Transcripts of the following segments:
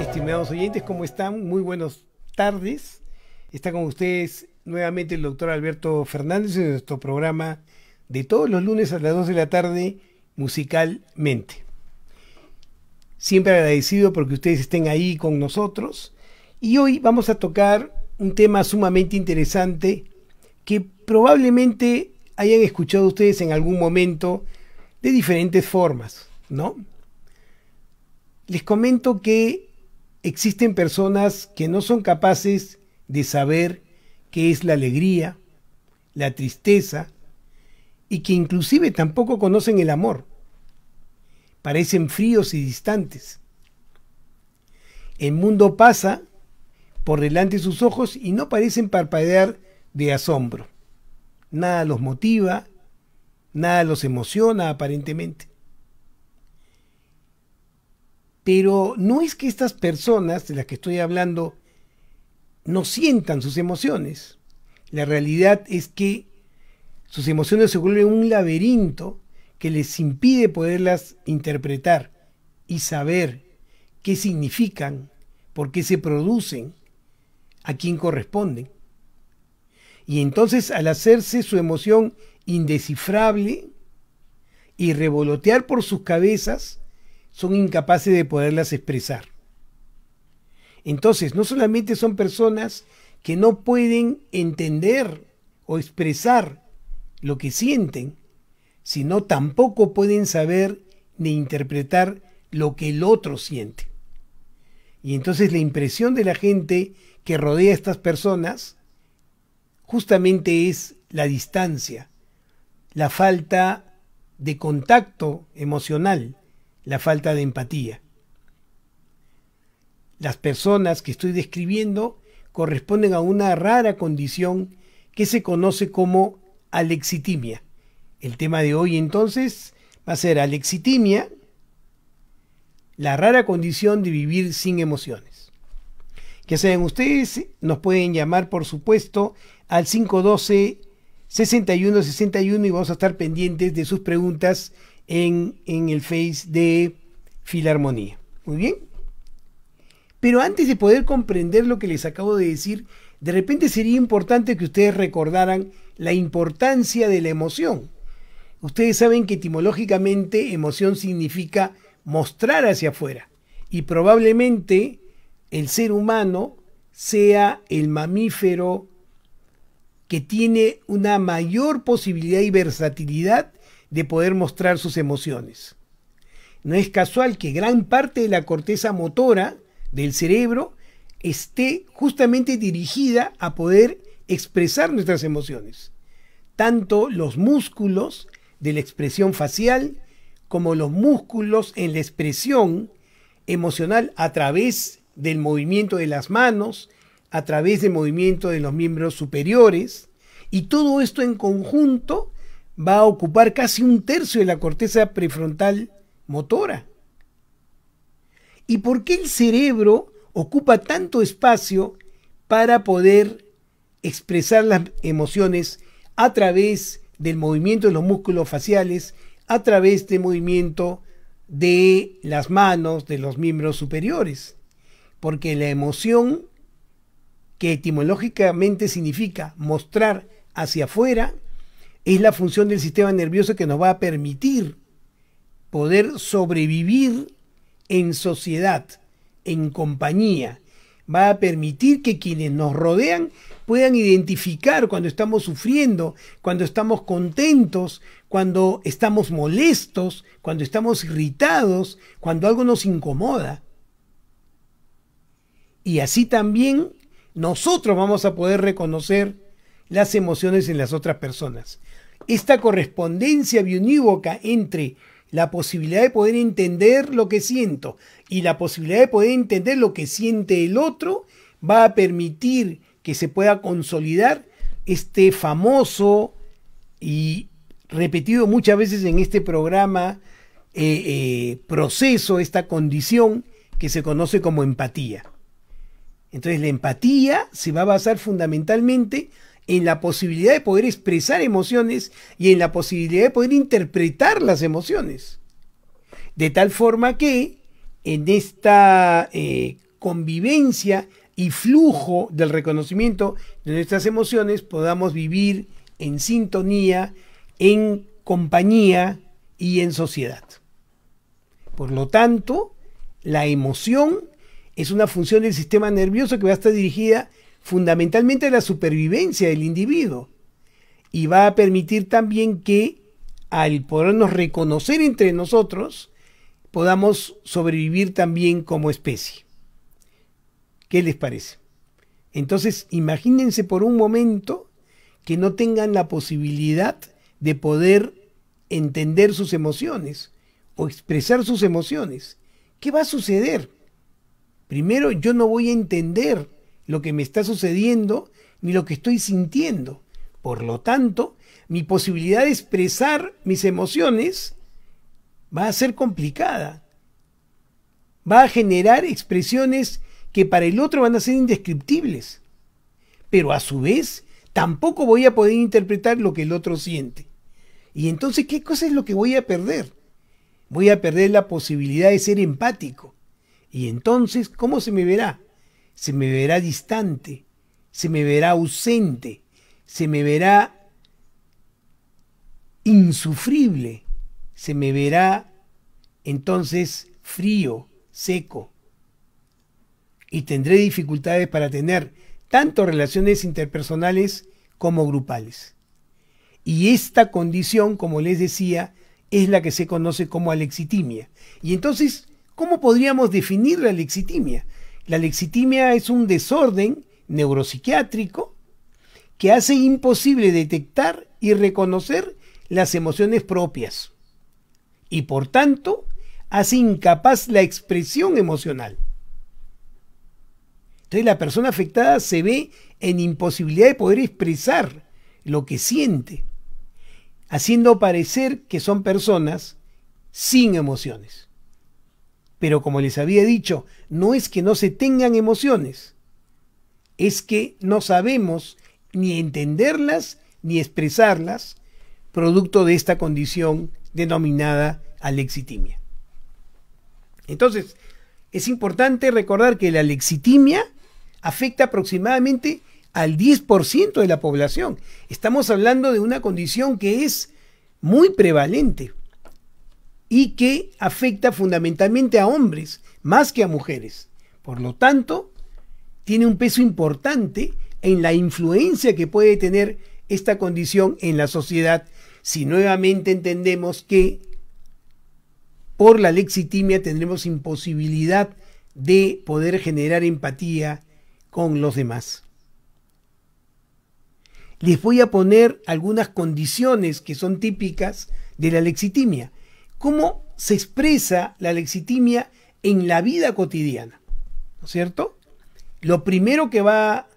Estimados oyentes, ¿cómo están? Muy buenas tardes. Está con ustedes nuevamente el doctor Alberto Fernández en nuestro programa de todos los lunes a las 2 de la tarde, musicalmente. Siempre agradecido porque ustedes estén ahí con nosotros. Y hoy vamos a tocar un tema sumamente interesante que probablemente hayan escuchado ustedes en algún momento de diferentes formas, ¿no? Les comento que existen personas que no son capaces de saber qué es la alegría, la tristeza, y que inclusive tampoco conocen el amor. Parecen fríos y distantes. El mundo pasa por delante de sus ojos y no parecen parpadear de asombro. Nada los motiva, nada los emociona aparentemente. Pero no es que estas personas de las que estoy hablando no sientan sus emociones. La realidad es que sus emociones se vuelven un laberinto que les impide poderlas interpretar y saber qué significan, por qué se producen, a quién corresponden. Y entonces al hacerse su emoción indescifrable y revolotear por sus cabezas, son incapaces de poderlas expresar. Entonces, no solamente son personas que no pueden entender o expresar lo que sienten, sino tampoco pueden saber ni interpretar lo que el otro siente. Y entonces la impresión de la gente que rodea a estas personas justamente es la distancia, la falta de contacto emocional, la falta de empatía. Las personas que estoy describiendo corresponden a una rara condición que se conoce como alexitimia. El tema de hoy entonces va a ser alexitimia, la rara condición de vivir sin emociones. Que saben ustedes, nos pueden llamar por supuesto al 512 6161 y vamos a estar pendientes de sus preguntas en, el Face de Filarmonía. Muy bien. Pero antes de poder comprender lo que les acabo de decir, de repente sería importante que ustedes recordaran la importancia de la emoción. Ustedes saben que etimológicamente emoción significa mostrar hacia afuera. Y probablemente el ser humano sea el mamífero que tiene una mayor posibilidad y versatilidad de poder mostrar sus emociones. No es casual que gran parte de la corteza motora del cerebro esté justamente dirigida a poder expresar nuestras emociones. Tanto los músculos de la expresión facial como los músculos en la expresión emocional a través del movimiento de las manos, a través del movimiento de los miembros superiores, y todo esto en conjunto va a ocupar casi un tercio de la corteza prefrontal motora. ¿Y por qué el cerebro ocupa tanto espacio para poder expresar las emociones a través del movimiento de los músculos faciales, a través del movimiento de las manos, de los miembros superiores? Porque la emoción, que etimológicamente significa mostrar hacia afuera, es la función del sistema nervioso que nos va a permitir poder sobrevivir en sociedad, en compañía. Va a permitir que quienes nos rodean puedan identificar cuando estamos sufriendo, cuando estamos contentos, cuando estamos molestos, cuando estamos irritados, cuando algo nos incomoda. Y así también nosotros vamos a poder reconocer las emociones en las otras personas esta correspondencia biunívoca entre la posibilidad de poder entender lo que siento y la posibilidad de poder entender lo que siente el otro va a permitir que se pueda consolidar este famoso y repetido muchas veces en este programa eh, eh, proceso, esta condición que se conoce como empatía. Entonces la empatía se va a basar fundamentalmente en la posibilidad de poder expresar emociones y en la posibilidad de poder interpretar las emociones. De tal forma que en esta eh, convivencia y flujo del reconocimiento de nuestras emociones podamos vivir en sintonía, en compañía y en sociedad. Por lo tanto, la emoción es una función del sistema nervioso que va a estar dirigida fundamentalmente la supervivencia del individuo y va a permitir también que al podernos reconocer entre nosotros podamos sobrevivir también como especie. ¿Qué les parece? Entonces imagínense por un momento que no tengan la posibilidad de poder entender sus emociones o expresar sus emociones. ¿Qué va a suceder? Primero, yo no voy a entender lo que me está sucediendo ni lo que estoy sintiendo. Por lo tanto, mi posibilidad de expresar mis emociones va a ser complicada. Va a generar expresiones que para el otro van a ser indescriptibles. Pero a su vez, tampoco voy a poder interpretar lo que el otro siente. Y entonces, ¿qué cosa es lo que voy a perder? Voy a perder la posibilidad de ser empático. Y entonces, ¿cómo se me verá? se me verá distante, se me verá ausente, se me verá insufrible, se me verá entonces frío, seco, y tendré dificultades para tener tanto relaciones interpersonales como grupales. Y esta condición, como les decía, es la que se conoce como alexitimia. Y entonces, ¿cómo podríamos definir la alexitimia? La lexitimia es un desorden neuropsiquiátrico que hace imposible detectar y reconocer las emociones propias y por tanto hace incapaz la expresión emocional. Entonces la persona afectada se ve en imposibilidad de poder expresar lo que siente, haciendo parecer que son personas sin emociones. Pero como les había dicho, no es que no se tengan emociones, es que no sabemos ni entenderlas ni expresarlas, producto de esta condición denominada alexitimia. Entonces, es importante recordar que la alexitimia afecta aproximadamente al 10% de la población. Estamos hablando de una condición que es muy prevalente y que afecta fundamentalmente a hombres más que a mujeres. Por lo tanto, tiene un peso importante en la influencia que puede tener esta condición en la sociedad si nuevamente entendemos que por la lexitimia tendremos imposibilidad de poder generar empatía con los demás. Les voy a poner algunas condiciones que son típicas de la lexitimia cómo se expresa la lexitimia en la vida cotidiana, ¿no es cierto? Lo primero que va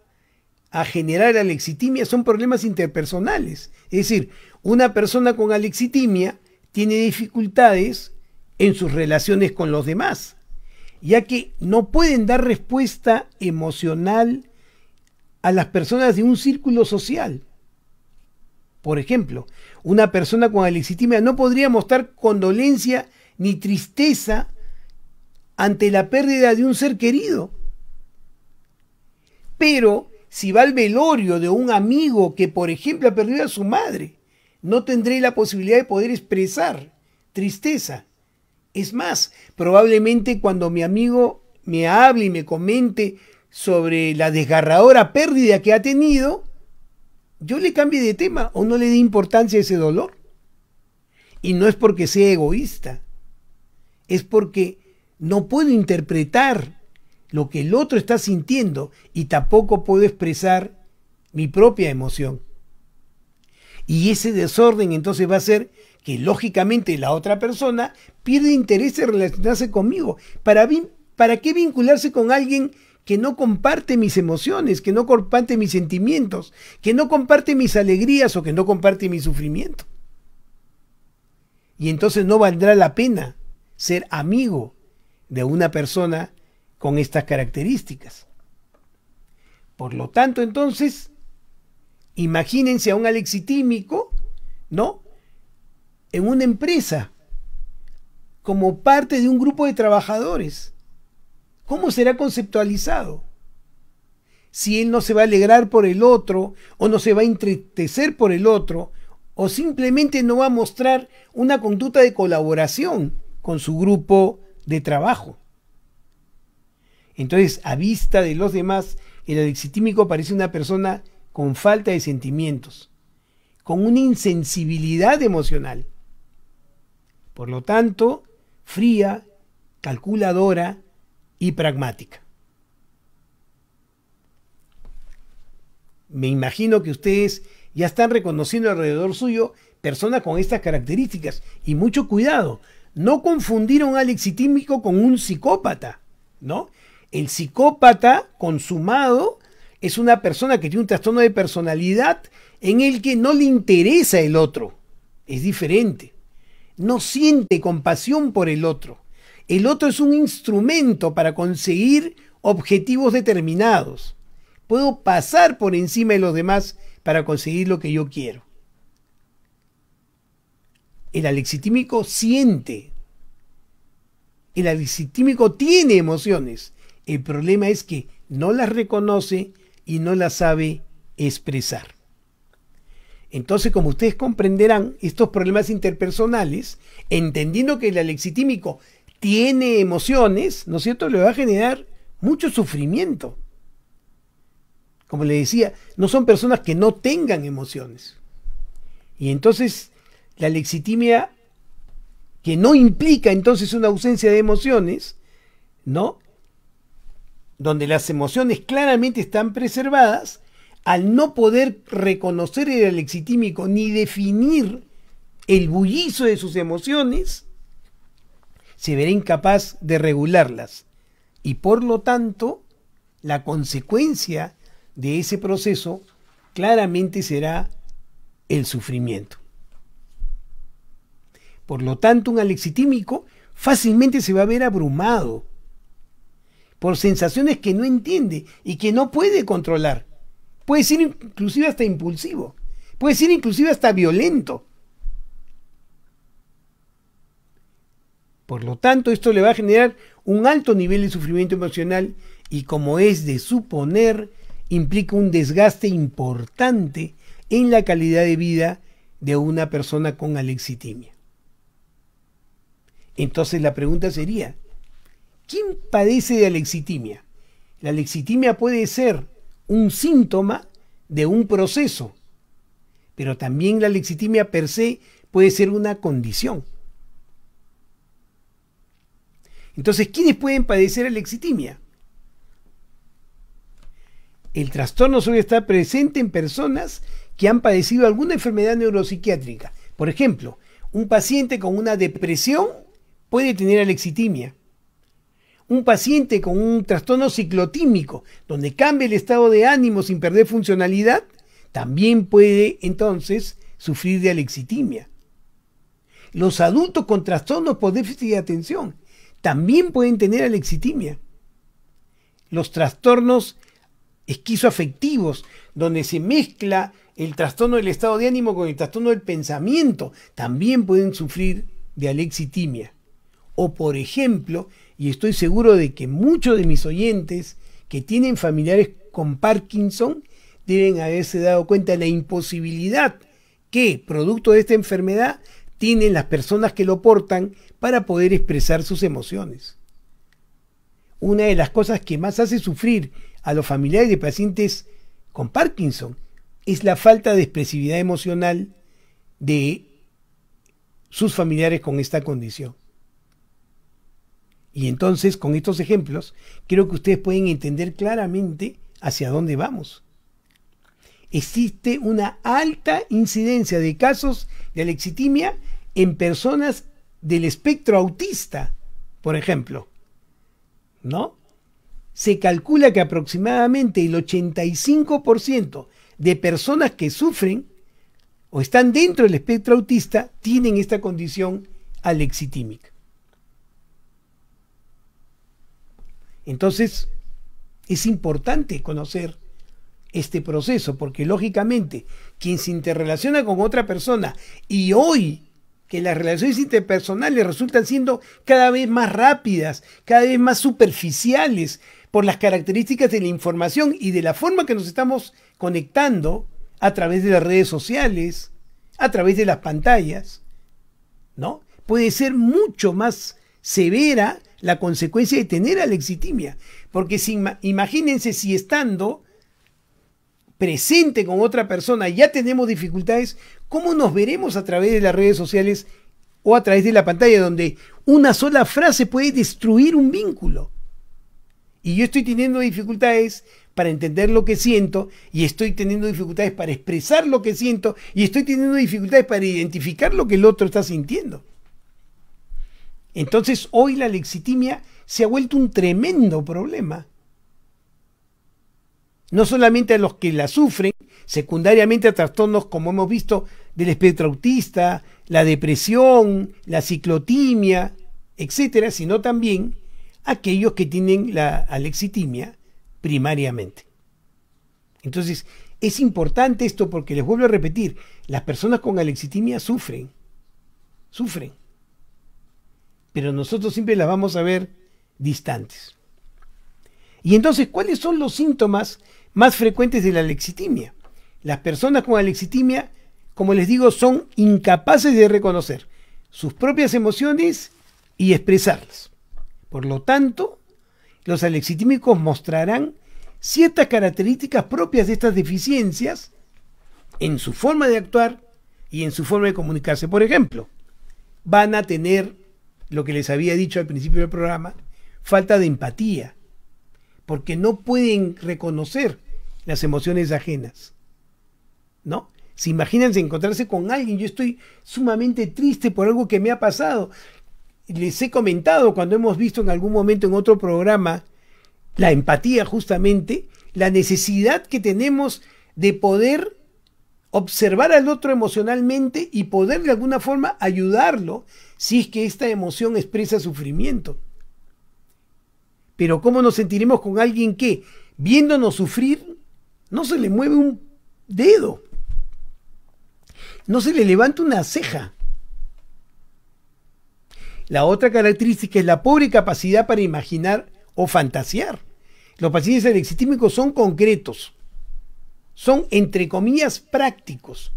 a generar la alexitimia son problemas interpersonales. Es decir, una persona con alexitimia tiene dificultades en sus relaciones con los demás, ya que no pueden dar respuesta emocional a las personas de un círculo social. Por ejemplo, una persona con alexitimia no podría mostrar condolencia ni tristeza ante la pérdida de un ser querido. Pero si va al velorio de un amigo que, por ejemplo, ha perdido a su madre, no tendré la posibilidad de poder expresar tristeza. Es más, probablemente cuando mi amigo me hable y me comente sobre la desgarradora pérdida que ha tenido, yo le cambie de tema o no le dé importancia a ese dolor. Y no es porque sea egoísta, es porque no puedo interpretar lo que el otro está sintiendo y tampoco puedo expresar mi propia emoción. Y ese desorden entonces va a ser que lógicamente la otra persona pierde interés en relacionarse conmigo. ¿Para, ¿Para qué vincularse con alguien que no comparte mis emociones, que no comparte mis sentimientos, que no comparte mis alegrías o que no comparte mi sufrimiento. Y entonces no valdrá la pena ser amigo de una persona con estas características. Por lo tanto, entonces, imagínense a un alexitímico, ¿no? En una empresa, como parte de un grupo de trabajadores ¿Cómo será conceptualizado? Si él no se va a alegrar por el otro, o no se va a entristecer por el otro, o simplemente no va a mostrar una conducta de colaboración con su grupo de trabajo. Entonces, a vista de los demás, el alexitímico parece una persona con falta de sentimientos, con una insensibilidad emocional. Por lo tanto, fría, calculadora, y pragmática. Me imagino que ustedes ya están reconociendo alrededor suyo personas con estas características. Y mucho cuidado, no confundir a un alexitímico con un psicópata, ¿no? El psicópata consumado es una persona que tiene un trastorno de personalidad en el que no le interesa el otro. Es diferente. No siente compasión por el otro. El otro es un instrumento para conseguir objetivos determinados. Puedo pasar por encima de los demás para conseguir lo que yo quiero. El alexitímico siente. El alexitímico tiene emociones. El problema es que no las reconoce y no las sabe expresar. Entonces, como ustedes comprenderán, estos problemas interpersonales, entendiendo que el alexitímico tiene emociones, ¿no es cierto?, le va a generar mucho sufrimiento. Como le decía, no son personas que no tengan emociones. Y entonces la lexitimia, que no implica entonces una ausencia de emociones, ¿no? Donde las emociones claramente están preservadas, al no poder reconocer el alexitímico ni definir el bullizo de sus emociones, se verá incapaz de regularlas y por lo tanto la consecuencia de ese proceso claramente será el sufrimiento. Por lo tanto, un alexitímico fácilmente se va a ver abrumado por sensaciones que no entiende y que no puede controlar. Puede ser inclusive hasta impulsivo, puede ser inclusive hasta violento. Por lo tanto, esto le va a generar un alto nivel de sufrimiento emocional y como es de suponer, implica un desgaste importante en la calidad de vida de una persona con alexitimia. Entonces la pregunta sería, ¿quién padece de alexitimia? La alexitimia puede ser un síntoma de un proceso, pero también la alexitimia per se puede ser una condición. Entonces, ¿quiénes pueden padecer alexitimia? El trastorno suele estar presente en personas que han padecido alguna enfermedad neuropsiquiátrica. Por ejemplo, un paciente con una depresión puede tener alexitimia. Un paciente con un trastorno ciclotímico, donde cambia el estado de ánimo sin perder funcionalidad, también puede entonces sufrir de alexitimia. Los adultos con trastornos por déficit de atención también pueden tener alexitimia. Los trastornos esquizoafectivos, donde se mezcla el trastorno del estado de ánimo con el trastorno del pensamiento, también pueden sufrir de alexitimia. O por ejemplo, y estoy seguro de que muchos de mis oyentes que tienen familiares con Parkinson deben haberse dado cuenta de la imposibilidad que, producto de esta enfermedad, tienen las personas que lo portan para poder expresar sus emociones. Una de las cosas que más hace sufrir a los familiares de pacientes con Parkinson es la falta de expresividad emocional de sus familiares con esta condición. Y entonces, con estos ejemplos, creo que ustedes pueden entender claramente hacia dónde vamos. Existe una alta incidencia de casos de alexitimia en personas del espectro autista, por ejemplo. ¿No? Se calcula que aproximadamente el 85% de personas que sufren o están dentro del espectro autista tienen esta condición alexitímica. Entonces, es importante conocer este proceso, porque lógicamente quien se interrelaciona con otra persona y hoy que las relaciones interpersonales resultan siendo cada vez más rápidas, cada vez más superficiales por las características de la información y de la forma que nos estamos conectando a través de las redes sociales, a través de las pantallas, ¿no? Puede ser mucho más severa la consecuencia de tener alexitimia, porque imagínense si estando presente con otra persona, ya tenemos dificultades, ¿cómo nos veremos a través de las redes sociales o a través de la pantalla donde una sola frase puede destruir un vínculo? Y yo estoy teniendo dificultades para entender lo que siento y estoy teniendo dificultades para expresar lo que siento y estoy teniendo dificultades para identificar lo que el otro está sintiendo. Entonces hoy la lexitimia se ha vuelto un tremendo problema no solamente a los que la sufren, secundariamente a trastornos como hemos visto del espectro autista, la depresión, la ciclotimia, etcétera, sino también a aquellos que tienen la alexitimia primariamente. Entonces, es importante esto porque les vuelvo a repetir, las personas con alexitimia sufren, sufren. Pero nosotros siempre las vamos a ver distantes. Y entonces, ¿cuáles son los síntomas más frecuentes de la alexitimia. Las personas con alexitimia, como les digo, son incapaces de reconocer sus propias emociones y expresarlas. Por lo tanto, los alexitímicos mostrarán ciertas características propias de estas deficiencias en su forma de actuar y en su forma de comunicarse. Por ejemplo, van a tener lo que les había dicho al principio del programa, falta de empatía, porque no pueden reconocer las emociones ajenas. ¿No? Se imaginan encontrarse con alguien, yo estoy sumamente triste por algo que me ha pasado. Les he comentado cuando hemos visto en algún momento en otro programa la empatía justamente, la necesidad que tenemos de poder observar al otro emocionalmente y poder de alguna forma ayudarlo si es que esta emoción expresa sufrimiento. Pero ¿cómo nos sentiremos con alguien que, viéndonos sufrir, no se le mueve un dedo? No se le levanta una ceja. La otra característica es la pobre capacidad para imaginar o fantasear. Los pacientes alexitímicos son concretos, son entre comillas prácticos.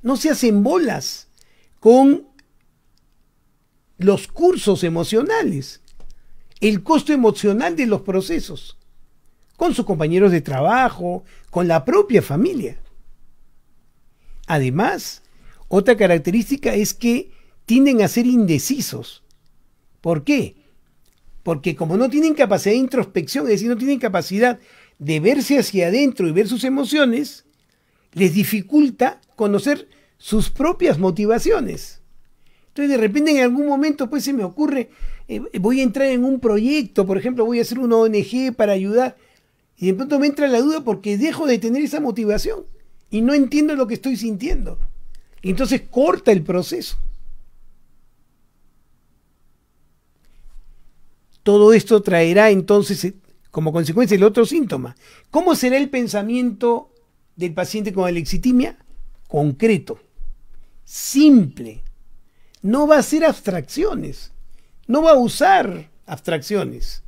No se hacen bolas con los cursos emocionales el costo emocional de los procesos, con sus compañeros de trabajo, con la propia familia. Además, otra característica es que tienden a ser indecisos. ¿Por qué? Porque como no tienen capacidad de introspección, es decir, no tienen capacidad de verse hacia adentro y ver sus emociones, les dificulta conocer sus propias motivaciones. Entonces de repente en algún momento pues se me ocurre, eh, voy a entrar en un proyecto, por ejemplo, voy a hacer una ONG para ayudar. Y de pronto me entra la duda porque dejo de tener esa motivación y no entiendo lo que estoy sintiendo. entonces corta el proceso. Todo esto traerá entonces eh, como consecuencia el otro síntoma. ¿Cómo será el pensamiento del paciente con alexitimia? Concreto, simple. No va a ser abstracciones. No va a usar abstracciones.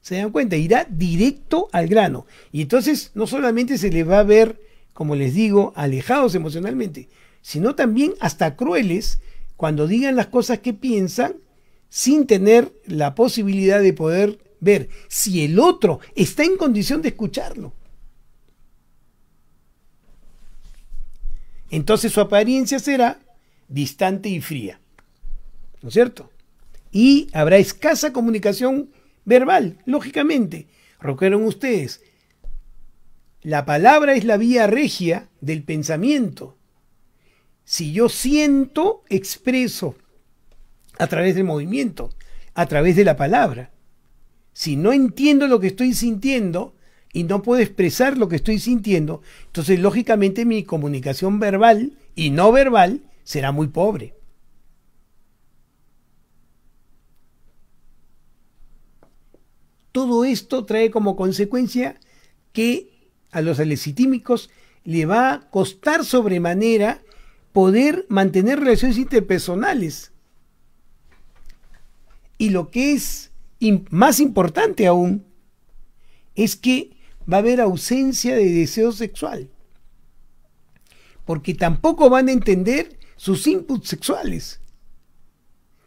¿Se dan cuenta? Irá directo al grano. Y entonces no solamente se le va a ver, como les digo, alejados emocionalmente, sino también hasta crueles cuando digan las cosas que piensan sin tener la posibilidad de poder ver si el otro está en condición de escucharlo. Entonces su apariencia será distante y fría. ¿no es cierto? Y habrá escasa comunicación verbal, lógicamente. Recuerden ustedes, la palabra es la vía regia del pensamiento. Si yo siento, expreso a través del movimiento, a través de la palabra. Si no entiendo lo que estoy sintiendo y no puedo expresar lo que estoy sintiendo, entonces lógicamente mi comunicación verbal y no verbal será muy pobre. Todo esto trae como consecuencia que a los alecitímicos le va a costar sobremanera poder mantener relaciones interpersonales. Y lo que es más importante aún es que va a haber ausencia de deseo sexual. Porque tampoco van a entender sus inputs sexuales.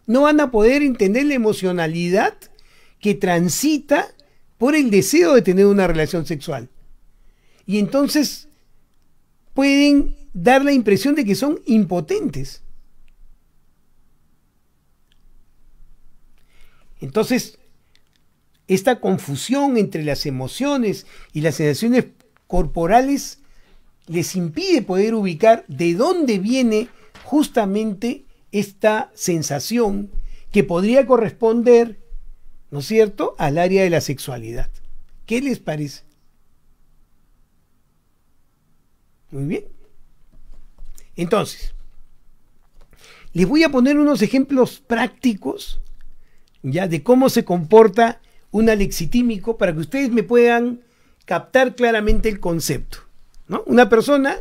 No van a poder entender la emocionalidad que transita por el deseo de tener una relación sexual. Y entonces pueden dar la impresión de que son impotentes. Entonces, esta confusión entre las emociones y las sensaciones corporales les impide poder ubicar de dónde viene justamente esta sensación que podría corresponder ¿no es cierto?, al área de la sexualidad. ¿Qué les parece? Muy bien. Entonces, les voy a poner unos ejemplos prácticos ya de cómo se comporta un alexitímico para que ustedes me puedan captar claramente el concepto. Una persona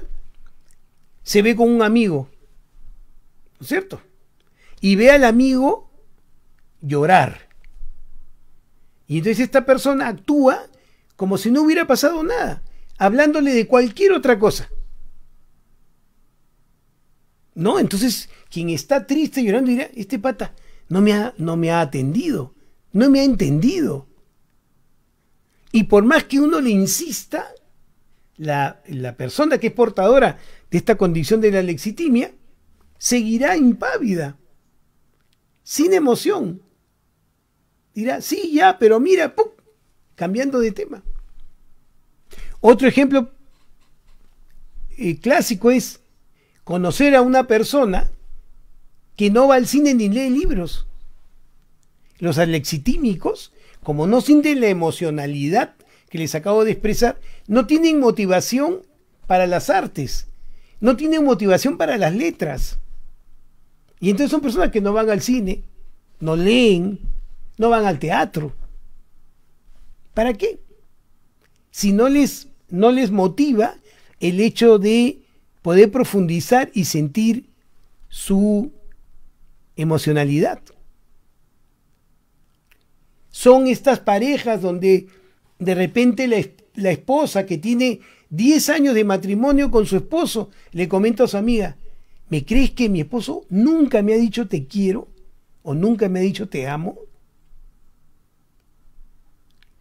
se ve con un amigo, ¿no es cierto? Y ve al amigo llorar. Y entonces esta persona actúa como si no hubiera pasado nada, hablándole de cualquier otra cosa. ¿No? Entonces, quien está triste llorando dirá, este pata no me ha, no me ha atendido, no me ha entendido. Y por más que uno le insista, la, la persona que es portadora de esta condición de la lexitimia seguirá impávida, sin emoción, dirá, sí, ya, pero mira, cambiando de tema. Otro ejemplo eh, clásico es conocer a una persona que no va al cine ni lee libros. Los alexitímicos, como no sienten la emocionalidad que les acabo de expresar, no tienen motivación para las artes, no tienen motivación para las letras. Y entonces son personas que no van al cine, no leen, no van al teatro. ¿Para qué? Si no les, no les motiva el hecho de poder profundizar y sentir su emocionalidad. Son estas parejas donde de repente la, la esposa que tiene 10 años de matrimonio con su esposo le comenta a su amiga, ¿me crees que mi esposo nunca me ha dicho te quiero o nunca me ha dicho te amo?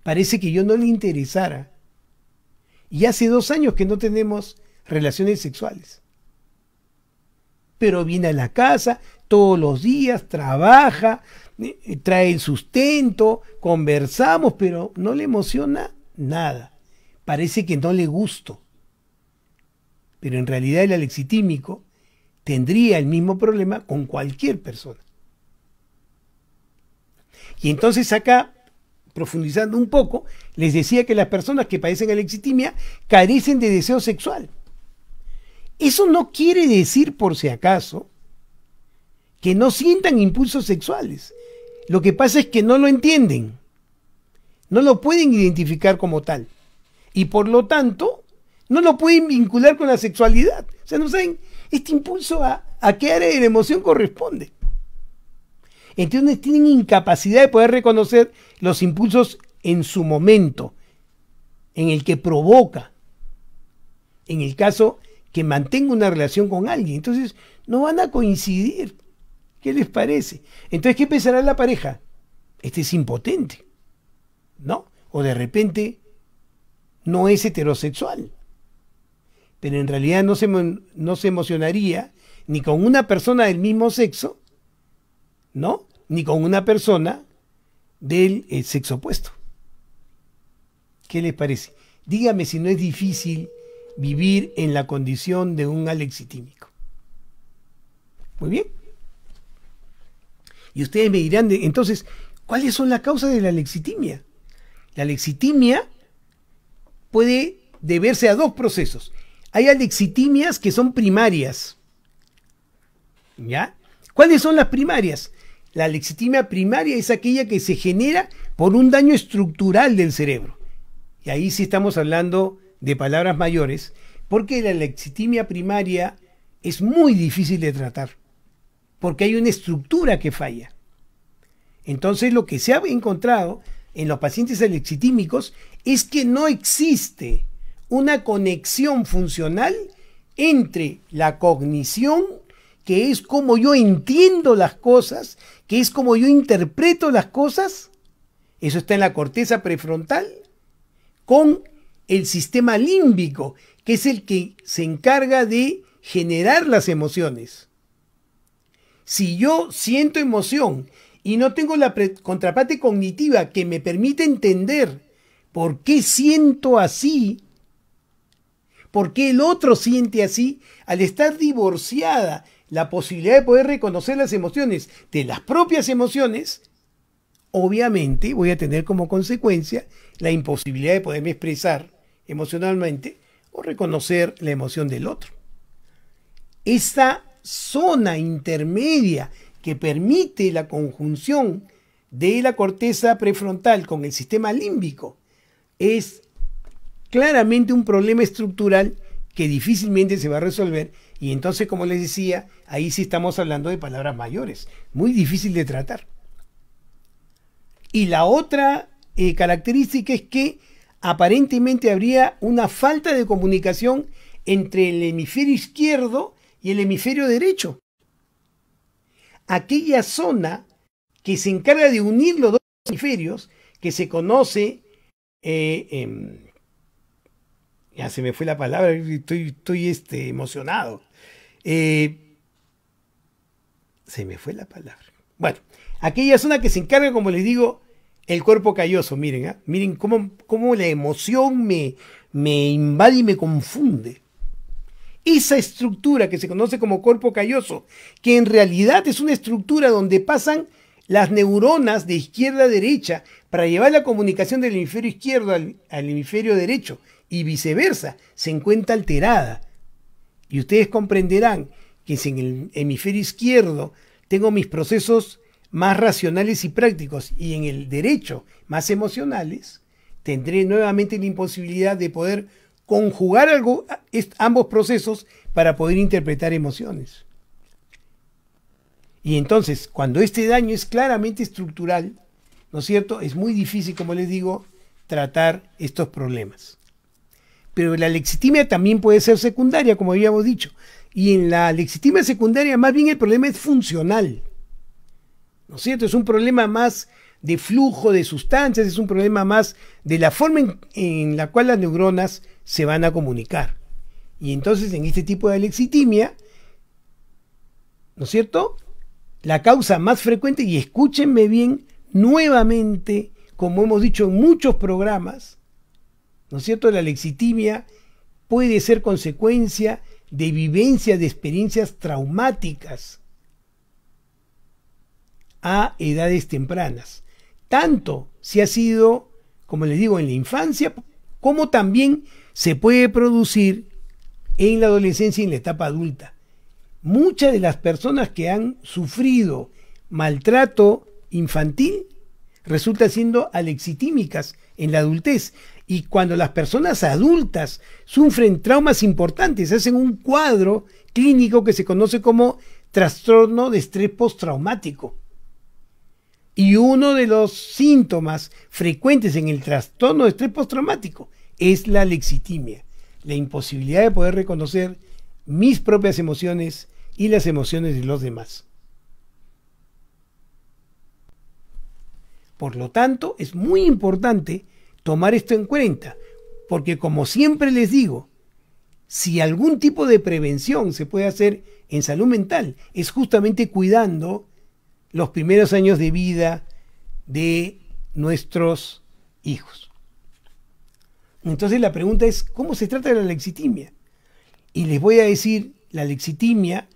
Parece que yo no le interesara. Y hace dos años que no tenemos relaciones sexuales. Pero viene a la casa todos los días, trabaja, eh, eh, trae el sustento, conversamos, pero no le emociona nada. Parece que no le gusto. Pero en realidad el alexitímico tendría el mismo problema con cualquier persona. Y entonces acá profundizando un poco, les decía que las personas que padecen alexitimia carecen de deseo sexual. Eso no quiere decir, por si acaso, que no sientan impulsos sexuales. Lo que pasa es que no lo entienden. No lo pueden identificar como tal. Y por lo tanto, no lo pueden vincular con la sexualidad. O sea, no saben este impulso a, qué área de la emoción corresponde. Entonces tienen incapacidad de poder reconocer los impulsos en su momento, en el que provoca, en el caso que mantenga una relación con alguien. Entonces no van a coincidir. ¿Qué les parece? Entonces, ¿qué pensará la pareja? Este es impotente, ¿no? O de repente no es heterosexual. Pero en realidad no se, no se emocionaría ni con una persona del mismo sexo, ¿no? Ni con una persona del eh, sexo opuesto. ¿Qué les parece? Dígame si no es difícil vivir en la condición de un alexitímico. Muy bien. Y ustedes me dirán, entonces, ¿cuáles son las causas de la alexitimia? La alexitimia puede deberse a dos procesos. Hay alexitimias que son primarias. ¿Ya? ¿Cuáles son las primarias? La lexitimia primaria es aquella que se genera por un daño estructural del cerebro. Y ahí sí estamos hablando de palabras mayores, porque la lexitimia primaria es muy difícil de tratar, porque hay una estructura que falla. Entonces lo que se ha encontrado en los pacientes alexitímicos es que no existe una conexión funcional entre la cognición que es como yo entiendo las cosas, que es como yo interpreto las cosas, eso está en la corteza prefrontal, con el sistema límbico, que es el que se encarga de generar las emociones. Si yo siento emoción y no tengo la contraparte cognitiva que me permite entender por qué siento así, por qué el otro siente así, al estar divorciada la posibilidad de poder reconocer las emociones de las propias emociones, obviamente voy a tener como consecuencia la imposibilidad de poderme expresar emocionalmente o reconocer la emoción del otro. Esta zona intermedia que permite la conjunción de la corteza prefrontal con el sistema límbico es claramente un problema estructural que difícilmente se va a resolver y entonces, como les decía, ahí sí estamos hablando de palabras mayores, muy difícil de tratar. Y la otra eh, característica es que aparentemente habría una falta de comunicación entre el hemisferio izquierdo y el hemisferio derecho. Aquella zona que se encarga de unir los dos hemisferios, que se conoce, eh, em, ya se me fue la palabra, estoy, este, emocionado, eh, se me fue la palabra. Bueno, aquella zona que se encarga, como les digo, el cuerpo calloso. Miren, ¿ah? miren cómo, la emoción me, invade y me confunde. Esa estructura que se conoce como cuerpo calloso, que en realidad es una estructura donde pasan las neuronas de izquierda a derecha para llevar la comunicación del hemisferio izquierdo al hemisferio derecho y viceversa, se encuentra alterada y ustedes comprenderán que si en el hemisferio izquierdo tengo mis procesos más racionales y prácticos y en el derecho más emocionales, tendré nuevamente la imposibilidad de poder conjugar ambos procesos para poder interpretar emociones. Y entonces, cuando este daño es claramente estructural, ¿no es cierto? Es muy difícil, como les digo, tratar estos problemas pero la lexitimia también puede ser secundaria, como habíamos dicho. Y en la lexitimia secundaria más bien el problema es funcional. ¿No es cierto? Es un problema más de flujo de sustancias, es un problema más de la forma en, la cual las neuronas se van a comunicar. Y entonces en este tipo de lexitimia, ¿no es cierto? La causa más frecuente, y escúchenme bien, nuevamente, como hemos dicho en muchos programas, ¿no La lexitimia puede ser consecuencia de vivencia de experiencias traumáticas a edades tempranas, tanto si ha sido, como les digo, en la infancia, como también se puede producir en la adolescencia y en la etapa adulta. Muchas de las personas que han sufrido maltrato infantil resultan siendo alexitímicas en la adultez. Y cuando las personas adultas sufren traumas importantes, hacen un cuadro clínico que se conoce como trastorno de estrés postraumático. Y uno de los síntomas frecuentes en el trastorno de estrés postraumático es la lexitimia, la imposibilidad de poder reconocer mis propias emociones y las emociones de los demás. Por lo tanto, es muy importante tomar esto en cuenta, porque como siempre les digo, si algún tipo de prevención se puede hacer en salud mental, es justamente cuidando los primeros años de vida de nuestros hijos. Entonces la pregunta es, ¿cómo se trata la lexitimia? Y les voy a decir, la lexitimia,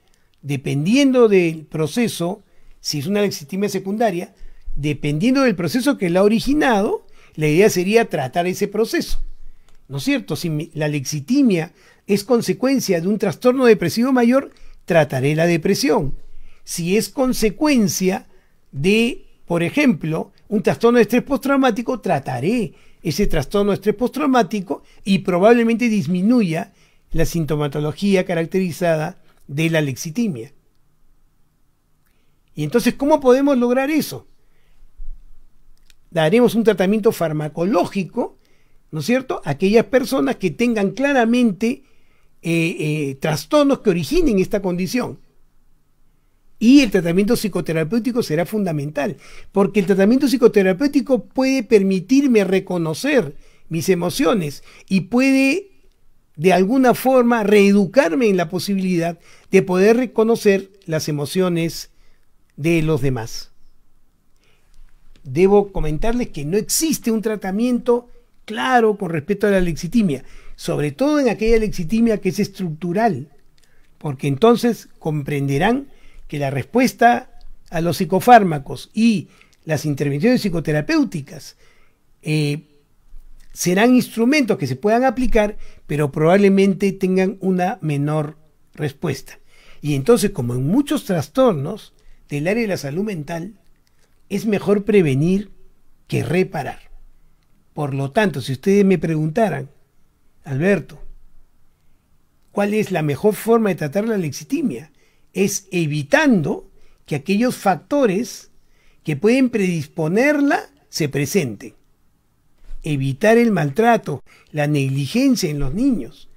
dependiendo del proceso, si es una lexitimia secundaria, dependiendo del proceso que la ha originado, la idea sería tratar ese proceso. ¿No es cierto? Si la lexitimia es consecuencia de un trastorno depresivo mayor, trataré la depresión. Si es consecuencia de, por ejemplo, un trastorno de estrés postraumático, trataré ese trastorno de estrés postraumático y probablemente disminuya la sintomatología caracterizada de la lexitimia. Y entonces, ¿cómo podemos lograr eso? daremos un tratamiento farmacológico, ¿no es cierto?, a aquellas personas que tengan claramente eh, eh, trastornos que originen esta condición. Y el tratamiento psicoterapéutico será fundamental, porque el tratamiento psicoterapéutico puede permitirme reconocer mis emociones y puede de alguna forma reeducarme en la posibilidad de poder reconocer las emociones de los demás debo comentarles que no existe un tratamiento claro con respecto a la lexitimia, sobre todo en aquella lexitimia que es estructural, porque entonces comprenderán que la respuesta a los psicofármacos y las intervenciones psicoterapéuticas eh, serán instrumentos que se puedan aplicar, pero probablemente tengan una menor respuesta. Y entonces, como en muchos trastornos del área de la salud mental, es mejor prevenir que reparar. Por lo tanto, si ustedes me preguntaran, Alberto, ¿cuál es la mejor forma de tratar la lexitimia? Es evitando que aquellos factores que pueden predisponerla se presenten. Evitar el maltrato, la negligencia en los niños.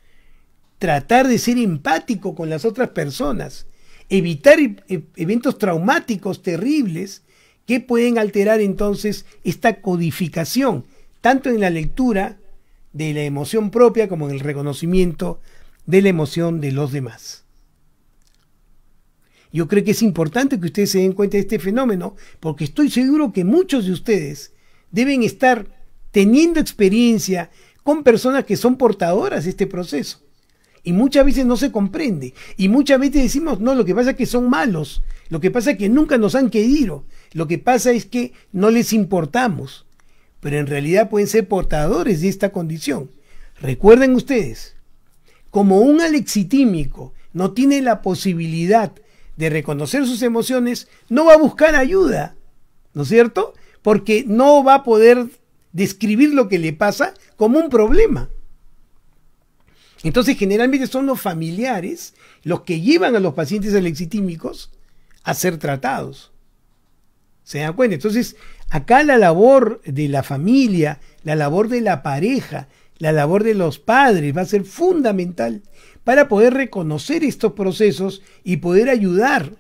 Tratar de ser empático con las otras personas. Evitar eh, eventos traumáticos terribles Qué pueden alterar entonces esta codificación, tanto en la lectura de la emoción propia como en el reconocimiento de la emoción de los demás. Yo creo que es importante que ustedes se den cuenta de este fenómeno, porque estoy seguro que muchos de ustedes deben estar teniendo experiencia con personas que son portadoras de este proceso. Y muchas veces no se comprende. Y muchas veces decimos, no, lo que pasa es que son malos. Lo que pasa es que nunca nos han querido. Lo que pasa es que no les importamos, pero en realidad pueden ser portadores de esta condición. Recuerden ustedes, como un alexitímico no tiene la posibilidad de reconocer sus emociones, no va a buscar ayuda, ¿no es cierto? Porque no va a poder describir lo que le pasa como un problema. Entonces, generalmente son los familiares los que llevan a los pacientes alexitímicos a ser tratados. ¿Se dan cuenta? Entonces, acá la labor de la familia, la labor de la pareja, la labor de los padres va a ser fundamental para poder reconocer estos procesos y poder ayudar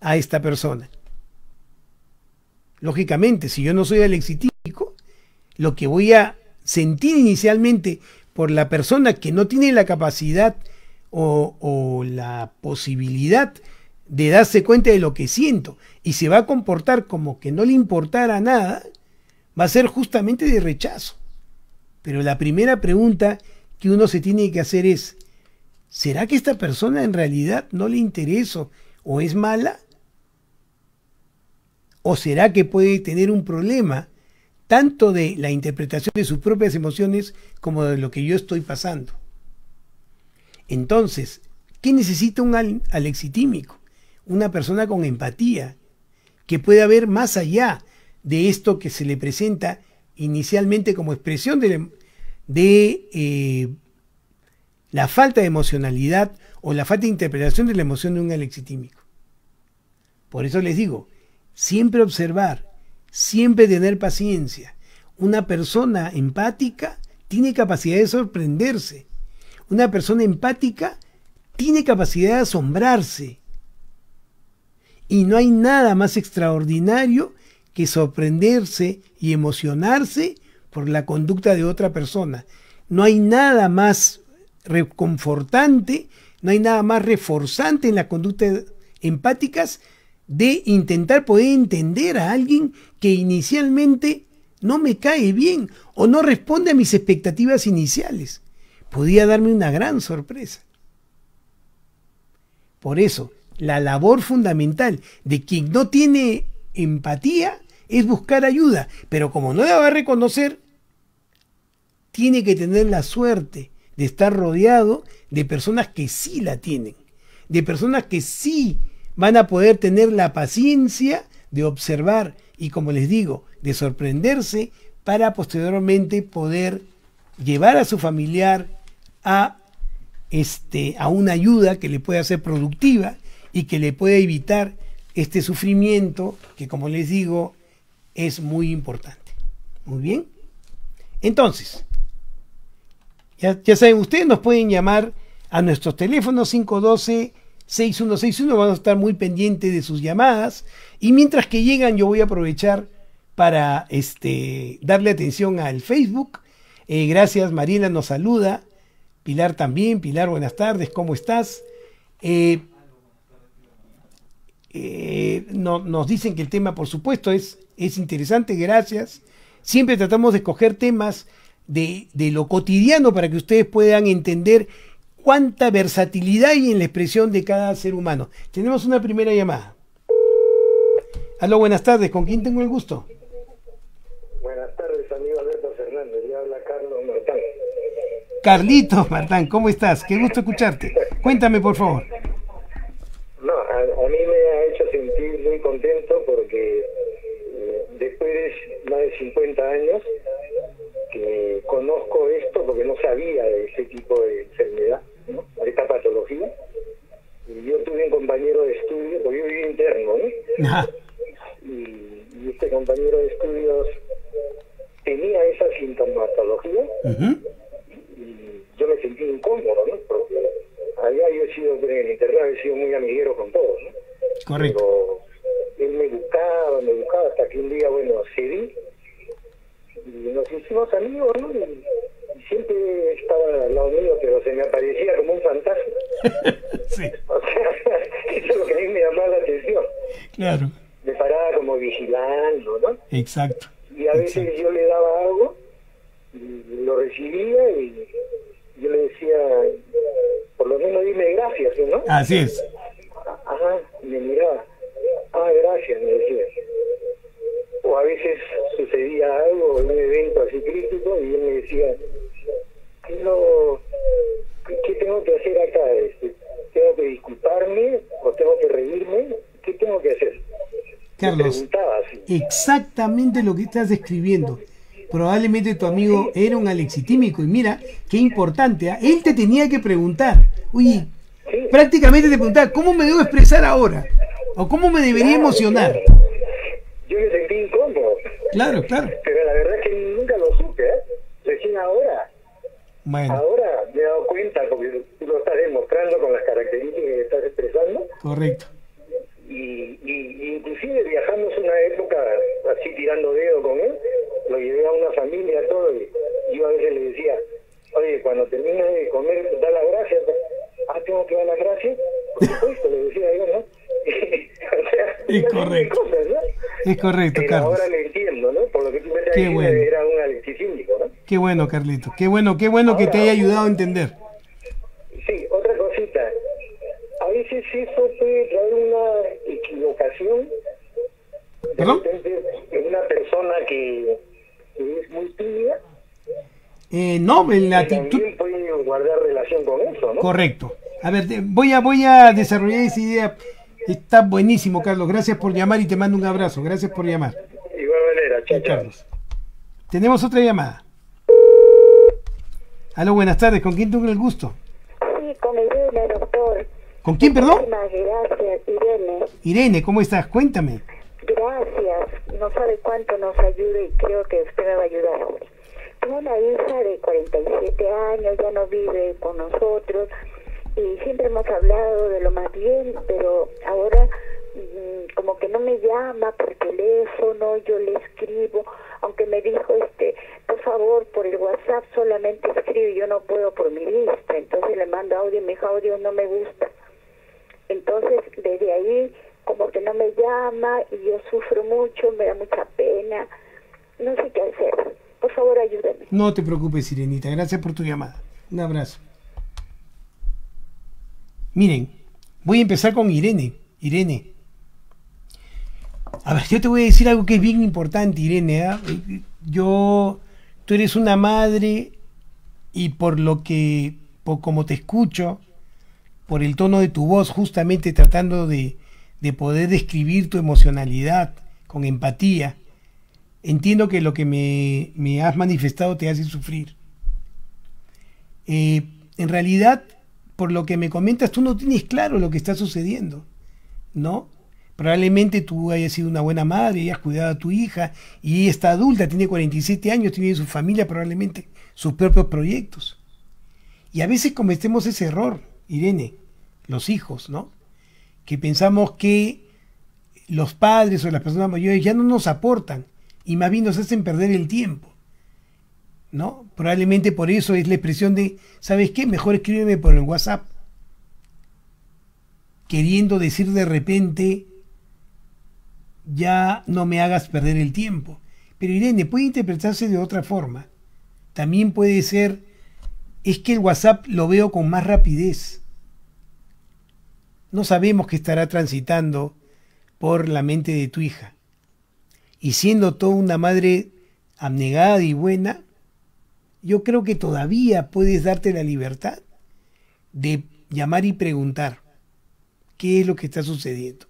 a esta persona. Lógicamente, si yo no soy alexitico lo que voy a sentir inicialmente por la persona que no tiene la capacidad o, o la posibilidad de darse cuenta de lo que siento y se va a comportar como que no le importara nada, va a ser justamente de rechazo. Pero la primera pregunta que uno se tiene que hacer es, ¿será que esta persona en realidad no le interesa o es mala? ¿O será que puede tener un problema tanto de la interpretación de sus propias emociones como de lo que yo estoy pasando? Entonces, ¿qué necesita un alexitímico? una persona con empatía, que puede ver más allá de esto que se le presenta inicialmente como expresión de, eh, la falta de emocionalidad o la falta de interpretación de la emoción de un alexitímico. Por eso les digo, siempre observar, siempre tener paciencia. Una persona empática tiene capacidad de sorprenderse. Una persona empática tiene capacidad de asombrarse. Y no hay nada más extraordinario que sorprenderse y emocionarse por la conducta de otra persona. No hay nada más reconfortante, no hay nada más reforzante en las conductas empáticas de intentar poder entender a alguien que inicialmente no me cae bien o no responde a mis expectativas iniciales. Podía darme una gran sorpresa. Por eso, la labor fundamental de quien no tiene empatía es buscar ayuda, pero como no la va a reconocer, tiene que tener la suerte de estar rodeado de personas que sí la tienen, de personas que sí van a poder tener la paciencia de observar y, como les digo, de sorprenderse para posteriormente poder llevar a su familiar a, este, a una ayuda que le pueda ser productiva y que le pueda evitar este sufrimiento que, como les digo, es muy importante. Muy bien. Entonces, ya, ya saben, ustedes nos pueden llamar a nuestros teléfonos 512. 6161, vamos a estar muy pendientes de sus llamadas y mientras que llegan yo voy a aprovechar para este, darle atención al Facebook. Eh, gracias, Mariela nos saluda. Pilar también. Pilar, buenas tardes, ¿cómo estás? Eh, eh, nos dicen que el tema, por supuesto, es, es interesante, gracias. Siempre tratamos de escoger temas de, de, lo cotidiano para que ustedes puedan entender cuánta versatilidad hay en la expresión de cada ser humano. Tenemos una primera llamada. Aló, buenas tardes. ¿Con quién tengo el gusto? Buenas tardes, amigo Alberto Fernández. Le habla Carlos Martán. Carlitos Martán, ¿cómo estás? Qué gusto escucharte. Cuéntame, por favor. contento porque eh, después de más de 50 años que conozco esto porque no sabía de ese tipo de enfermedad, de esta patología. Y yo tuve un compañero de estudio, porque yo viví interno, Y, este compañero de estudios tenía esa sintomatología y yo me sentí incómodo, ¿no? Porque allá yo he sido, en el he sido muy amiguero con todos, ¿no? él me buscaba, me buscaba hasta que un día, bueno, cedí y nos hicimos amigos, ¿no? Y, siempre estaba al lado mío, pero se me aparecía como un fantasma. sí. O sea, eso es lo que a mí me llamaba la atención. Claro. Me paraba como vigilando, ¿no? Exacto. Y a veces yo le daba algo, y lo recibía y yo le decía, por lo menos dime gracias, ¿no? Así es. O a veces sucedía algo, un evento así crítico, y él me decía, ¿qué, tengo que hacer acá? Este, ¿Tengo que disculparme o tengo que reírme? ¿Qué tengo que hacer? Carlos, exactamente lo que estás describiendo. Probablemente tu amigo era un alexitímico y mira, qué importante. ¿ah? Él te tenía que preguntar, uy, prácticamente te preguntaba, ¿cómo me debo expresar ahora? ¿O cómo me debería emocionar? Yo me sentí incómodo. Claro, claro. Pero la verdad es que nunca lo supe, ¿eh? Recién ahora. Bueno. Ahora me he dado cuenta, porque tú lo estás demostrando con las características que estás expresando. Correcto. Y, y, inclusive viajamos una época así tirando dedo con él, lo llevé a una familia, todo, y yo a veces le decía, oye, cuando termines de comer, da las gracias ah, tengo que dar las gracias, por supuesto, le decía yo, ¿no? es correcto. Es correcto, Pero Carlos. Ahora le entiendo, ¿no? Por lo que tú me qué era un alecticínico, ¿no? Qué bueno, Carlito. Qué bueno, qué bueno que te haya ayudado a entender. Sí, otra cosita. A veces eso puede traer una equivocación. ¿Perdón? Es una persona que, que es muy tibia eh, no, en la actitud... pueden guardar relación con eso, ¿no? Correcto. A ver, voy a, voy a desarrollar esa idea. Está buenísimo, Carlos. Gracias por llamar y te mando un abrazo. Gracias por llamar. Igual manera, chao, Tenemos otra llamada. Aló, buenas tardes. ¿Con quién tuve el gusto? Sí, con Irene, doctor. ¿Con quién, perdón? Irene. Irene, ¿cómo estás? Cuéntame. Gracias. No sabe cuánto nos ayude y creo que usted me va a ayudar. Tengo una hija de 47 años, ya no vive con nosotros y siempre hemos hablado de lo más bien, pero ahora mm, como que no me llama por teléfono, yo le escribo, aunque me dijo, este, por favor, por el WhatsApp solamente escribe, yo no puedo por mi lista, entonces le mando audio y me dijo, audio no me gusta. Entonces, desde ahí, como que no me llama y yo sufro mucho, me da mucha pena, no sé qué hacer por favor No te preocupes, Sirenita, gracias por tu llamada. Un abrazo. Miren, voy a empezar con Irene. Irene. A ver, yo te voy a decir algo que es bien importante, Irene. ¿ah? Yo, tú eres una madre y por lo que, por como te escucho, por el tono de tu voz, justamente tratando de, de poder describir tu emocionalidad con empatía, entiendo que lo que me, me has manifestado te hace sufrir. Eh, en realidad, por lo que me comentas, tú no tienes claro lo que está sucediendo, ¿no? Probablemente tú hayas sido una buena madre, hayas cuidado a tu hija y ella está adulta, tiene 47 años, tiene su familia, probablemente sus propios proyectos. Y a veces cometemos ese error, Irene, los hijos, ¿no? Que pensamos que los padres o las personas mayores ya no nos aportan y más bien nos hacen perder el tiempo. ¿No? Probablemente por eso es la expresión de, ¿sabes qué? Mejor escríbeme por el WhatsApp. Queriendo decir de repente, ya no me hagas perder el tiempo. Pero Irene, puede interpretarse de otra forma. También puede ser, es que el WhatsApp lo veo con más rapidez. No sabemos que estará transitando por la mente de tu hija y siendo toda una madre abnegada y buena, yo creo que todavía puedes darte la libertad de llamar y preguntar qué es lo que está sucediendo.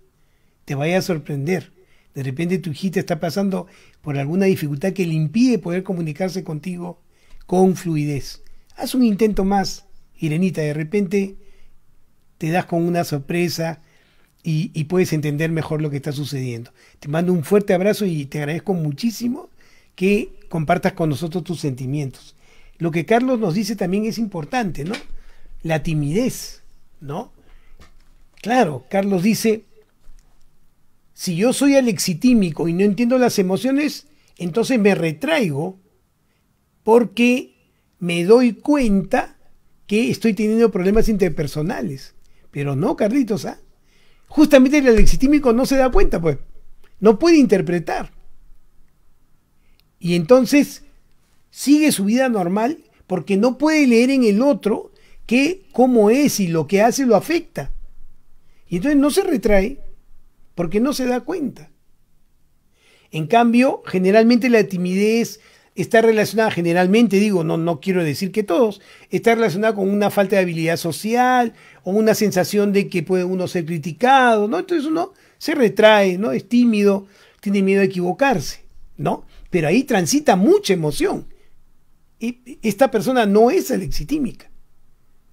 Te vaya a sorprender. De repente tu hijita está pasando por alguna dificultad que le impide poder comunicarse contigo con fluidez. Haz un intento más, Irenita. De repente te das con una sorpresa y, puedes entender mejor lo que está sucediendo. Te mando un fuerte abrazo y te agradezco muchísimo que compartas con nosotros tus sentimientos. Lo que Carlos nos dice también es importante, ¿no? La timidez, ¿no? Claro, Carlos dice, si yo soy alexitímico y no entiendo las emociones, entonces me retraigo porque me doy cuenta que estoy teniendo problemas interpersonales. Pero no, Carlitos, ¿ah? Justamente el alexitímico no se da cuenta, pues. No puede interpretar. Y entonces sigue su vida normal porque no puede leer en el otro que cómo es y lo que hace lo afecta. Y entonces no se retrae porque no se da cuenta. En cambio, generalmente la timidez está relacionada generalmente, digo, no, no quiero decir que todos, está relacionada con una falta de habilidad social o una sensación de que puede uno ser criticado, ¿no? Entonces uno se retrae, ¿no? Es tímido, tiene miedo a equivocarse, ¿no? Pero ahí transita mucha emoción. Y esta persona no es alexitímica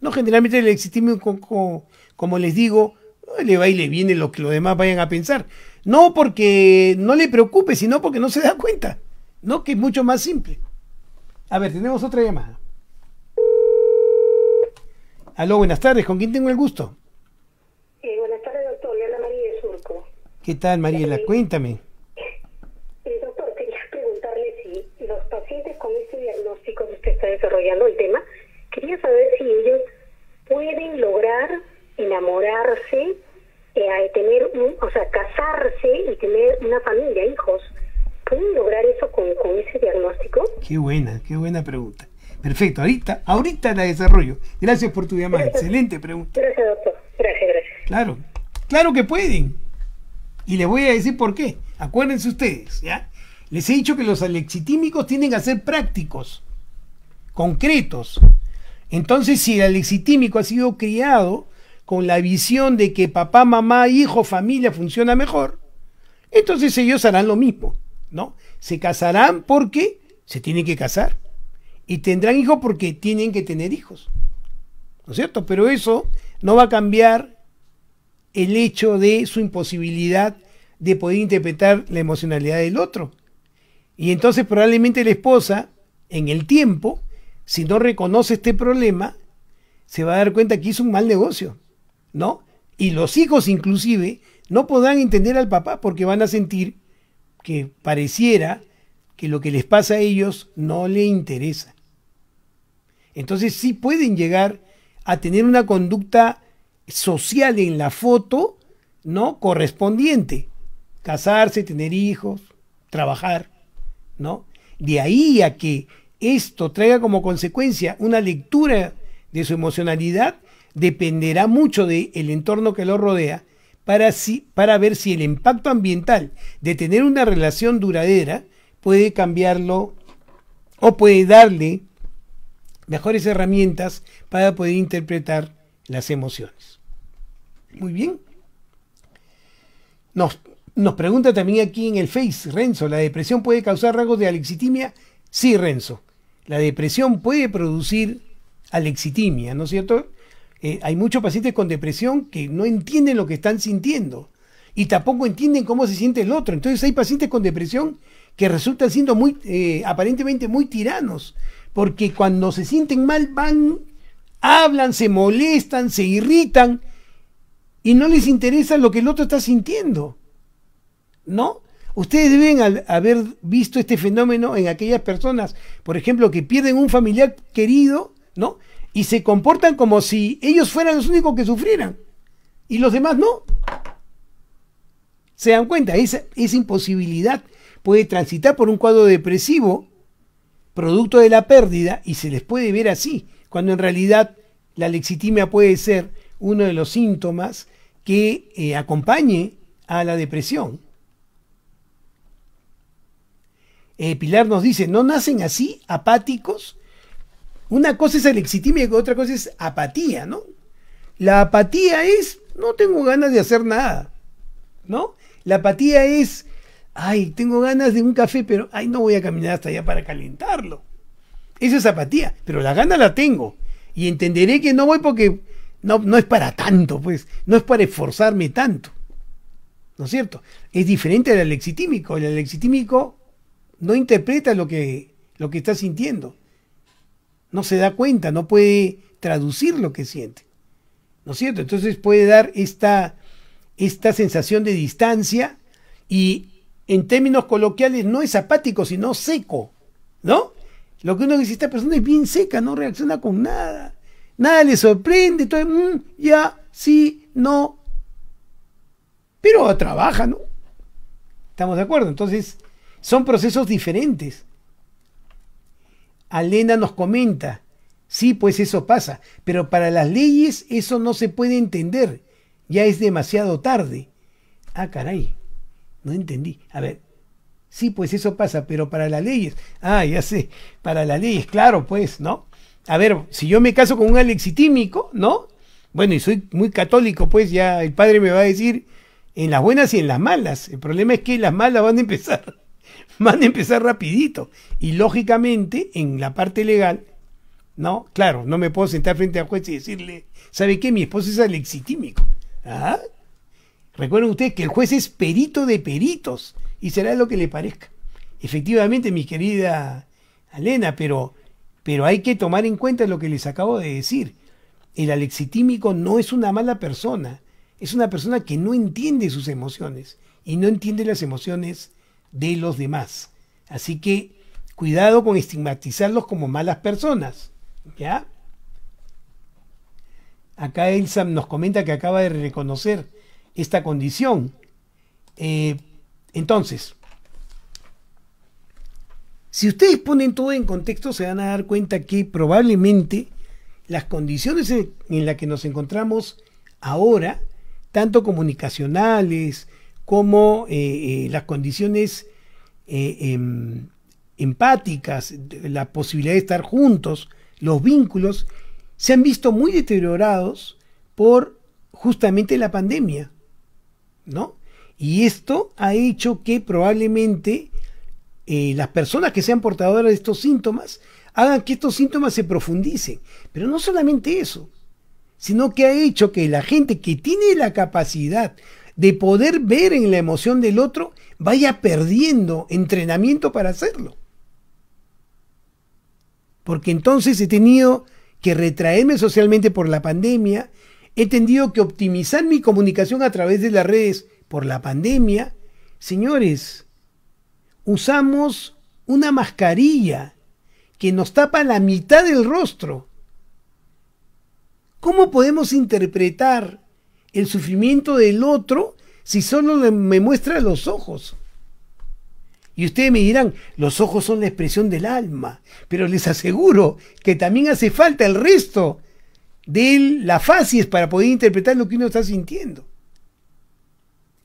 No, generalmente el alexitímico, como, les digo, le va y le viene lo que los demás vayan a pensar. No porque no le preocupe, sino porque no se da cuenta. ¿no? Que es mucho más simple. A ver, tenemos otra llamada. Aló, buenas tardes, ¿con quién tengo el gusto? buenas tardes, doctor, le habla María de Surco. ¿Qué tal, Mariela? Cuéntame. doctor, quería preguntarle si los pacientes con este diagnóstico que usted está desarrollando, el tema, quería saber si ellos pueden lograr enamorarse, eh, tener o sea, casarse y tener una familia, hijos ¿Pueden lograr eso con, ese diagnóstico? Qué buena, qué buena pregunta. Perfecto, ahorita, ahorita la desarrollo. Gracias por tu llamada. Excelente pregunta. Gracias, doctor. Gracias, Claro, claro que pueden. Y les voy a decir por qué. Acuérdense ustedes, ¿ya? Les he dicho que los alexitímicos tienen que ser prácticos, concretos. Entonces, si el alexitímico ha sido criado con la visión de que papá, mamá, hijo, familia funciona mejor, entonces ellos harán lo mismo. ¿no? Se casarán porque se tienen que casar. Y tendrán hijos porque tienen que tener hijos. ¿No es cierto? Pero eso no va a cambiar el hecho de su imposibilidad de poder interpretar la emocionalidad del otro. Y entonces probablemente la esposa, en el tiempo, si no reconoce este problema, se va a dar cuenta que hizo un mal negocio, ¿no? Y los hijos inclusive no podrán entender al papá porque van a sentir que pareciera que lo que les pasa a ellos no le interesa. Entonces sí pueden llegar a tener una conducta social en la foto, ¿no? Correspondiente. Casarse, tener hijos, trabajar, ¿no? De ahí a que esto traiga como consecuencia una lectura de su emocionalidad, dependerá mucho del el entorno que lo rodea para, para ver si el impacto ambiental de tener una relación duradera puede cambiarlo o puede darle mejores herramientas para poder interpretar las emociones. Muy bien. Nos, nos pregunta también aquí en el Face, Renzo, ¿la depresión puede causar rasgos de alexitimia? Sí, Renzo. La depresión puede producir alexitimia, ¿no es cierto? Eh, hay muchos pacientes con depresión que no entienden lo que están sintiendo y tampoco entienden cómo se siente el otro. Entonces hay pacientes con depresión que resultan siendo muy, eh, aparentemente muy tiranos, porque cuando se sienten mal van, hablan, se molestan, se irritan y no les interesa lo que el otro está sintiendo. ¿No? Ustedes deben haber visto este fenómeno en aquellas personas, por ejemplo, que pierden un familiar querido, ¿no? y se comportan como si ellos fueran los únicos que sufrieran y los demás no. Se dan cuenta, esa, imposibilidad puede transitar por un cuadro depresivo producto de la pérdida y se les puede ver así, cuando en realidad la lexitimia puede ser uno de los síntomas que eh, acompañe a la depresión. Eh, Pilar nos dice, no nacen así, apáticos, una cosa es alexitímico, otra cosa es apatía, ¿no? La apatía es, no tengo ganas de hacer nada, ¿no? La apatía es, ay, tengo ganas de un café, pero, ay, no voy a caminar hasta allá para calentarlo. Esa es apatía, pero la gana la tengo. Y entenderé que no voy porque no, no es para tanto, pues, no es para esforzarme tanto. ¿No es cierto? Es diferente al alexitímico. El alexitímico no interpreta lo que, lo que está sintiendo no se da cuenta, no puede traducir lo que siente. ¿No es cierto? Entonces puede dar esta, esta sensación de distancia y en términos coloquiales no es apático, sino seco, ¿no? Lo que uno dice, esta persona es bien seca, no reacciona con nada, nada le sorprende, entonces, mm, ya, sí, no. Pero trabaja, ¿no? ¿Estamos de acuerdo? Entonces, son procesos diferentes. Alena nos comenta, sí, pues eso pasa, pero para las leyes eso no se puede entender, ya es demasiado tarde. Ah, caray, no entendí. A ver, sí, pues eso pasa, pero para las leyes, ah, ya sé, para las leyes, claro, pues, ¿no? A ver, si yo me caso con un alexitímico, ¿no? Bueno, y soy muy católico, pues ya el padre me va a decir en las buenas y en las malas. El problema es que las malas van a empezar van a empezar rapidito. Y lógicamente, en la parte legal, ¿no? Claro, no me puedo sentar frente al juez y decirle, ¿sabe qué? Mi esposo es alexitímico. ¿Ah? Recuerden ustedes que el juez es perito de peritos y será lo que le parezca. Efectivamente, mi querida Elena, pero, pero hay que tomar en cuenta lo que les acabo de decir. El alexitímico no es una mala persona, es una persona que no entiende sus emociones y no entiende las emociones de los demás. Así que cuidado con estigmatizarlos como malas personas. ¿Ya? Acá Elsa nos comenta que acaba de reconocer esta condición. Eh, entonces, si ustedes ponen todo en contexto, se van a dar cuenta que probablemente las condiciones en las que nos encontramos ahora, tanto comunicacionales, como eh, eh, las condiciones eh, em, empáticas, la posibilidad de estar juntos, los vínculos, se han visto muy deteriorados por justamente la pandemia, ¿no? Y esto ha hecho que probablemente las personas que sean portadoras de estos síntomas hagan que estos síntomas se profundicen. Pero no solamente eso, sino que ha hecho que la gente que tiene la capacidad de poder ver en la emoción del otro, vaya perdiendo entrenamiento para hacerlo. Porque entonces he tenido que retraerme socialmente por la pandemia, he tenido que optimizar mi comunicación a través de las redes por la pandemia. Señores, usamos una mascarilla que nos tapa la mitad del rostro. ¿Cómo podemos interpretar el sufrimiento del otro si solo me muestra los ojos? Y ustedes me dirán, los ojos son la expresión del alma, pero les aseguro que también hace falta el resto de la facies para poder interpretar lo que uno está sintiendo.